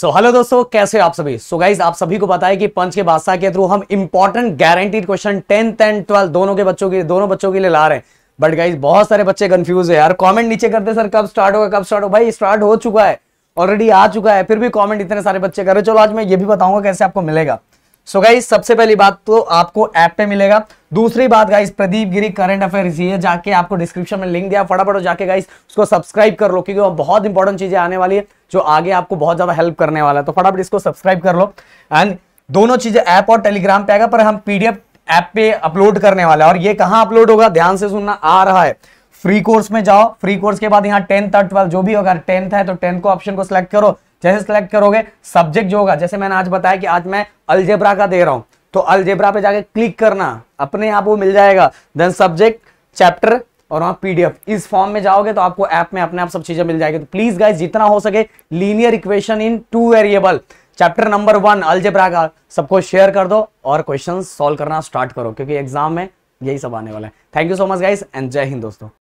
सो so, hello दोस्तों कैसे आप सभी सो so, गाइज आप सभी को पता है कि पंच के बादशाह के थ्रू हम important guaranteed question tenth and twelfth दोनों के बच्चों के दोनों बच्चों के लिए ला रहे हैं बट गाइज बहुत सारे बच्चे कंफ्यूज है यार कमेंट नीचे करते सर कब स्टार्ट होगा कब स्टार्ट हो भाई स्टार्ट हो चुका है ऑलरेडी आ चुका है फिर भी कॉमेंट इतने सारे बच्चे कर रहे चलो आज मैं ये भी बताऊंगा कैसे आपको मिलेगा सो so, गाइज सबसे पहली बात तो आपको ऐप पे मिलेगा दूसरी बात guys Pradeep Giri current affair ये जाके आपको डिस्क्रिप्शन में लिंक दिया फटाफट जाके गाइज उसको सब्सक्राइब कर लो क्योंकि बहुत इंपॉर्टेंट चीजें आने वाली है जो आगे आपको बहुत ज़्यादा हेल्प करने वाला है तो फटाफट इसको सब्सक्राइब कर लो एंड दोनों चीज़ें ऐप और टेलीग्राम पे आएगा पर हम पीडीएफ ऐप पे अपलोड करने वाला है और ये कहां अपलोड होगा ध्यान से सुनना आ रहा है फ्री कोर्स में जाओ फ्री कोर्स के बाद यहाँ टेंथ और ट्वेल्थ जो भी होगा टेंथ है तो टेंथ को ऑप्शन को सिलेक्ट करो जैसे सिलेक्ट करोगे सब्जेक्ट जो होगा जैसे मैंने आज बताया कि आज मैं अलजेब्रा का दे रहा हूं तो अलजेब्रा पे जाके क्लिक करना अपने आप वो मिल जाएगा देन सब्जेक्ट चैप्टर और वहां पीडीएफ इस फॉर्म में जाओगे तो आपको ऐप में अपने आप सब चीजें मिल जाएगी तो प्लीज गाइज जितना हो सके linear equation in two variable chapter number one algebra का सबको शेयर कर दो और क्वेश्चन सॉल्व करना स्टार्ट करो क्योंकि एग्जाम में यही सब आने वाला है thank you so much guys and जय हिंद दोस्तों